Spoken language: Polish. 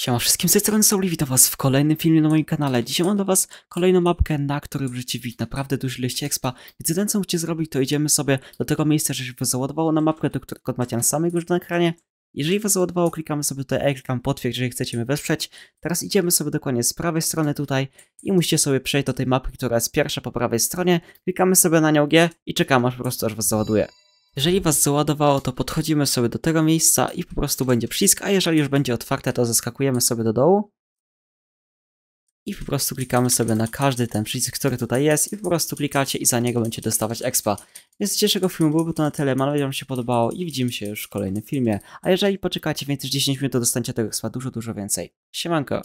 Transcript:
Siema wszystkim, z tej strony Souli, witam was w kolejnym filmie na moim kanale. Dzisiaj mam do was kolejną mapkę, na której wrzuci wid naprawdę dużo ilości expa. Więc jeden co musicie zrobić, to idziemy sobie do tego miejsca, że się was załadowało na mapkę, do którego macie na samej górze na ekranie. Jeżeli was załadowało, klikamy sobie tutaj E, klikam potwierdź, jeżeli chcecie mnie wesprzeć. Teraz idziemy sobie dokładnie z prawej strony tutaj i musicie sobie przejść do tej mapki, która jest pierwsza po prawej stronie. Klikamy sobie na nią G i czekamy aż po prostu aż was załaduje. Jeżeli was załadowało, to podchodzimy sobie do tego miejsca i po prostu będzie przycisk, a jeżeli już będzie otwarte, to zaskakujemy sobie do dołu i po prostu klikamy sobie na każdy ten przycisk, który tutaj jest i po prostu klikacie i za niego będzie dostawać expa. Więc z dzisiejszego filmu byłoby to na tyle, mam nadzieję, że wam się podobało i widzimy się już w kolejnym filmie. A jeżeli poczekacie więcej niż 10 minut, to dostaniecie tego expa dużo, dużo więcej. Siemanko!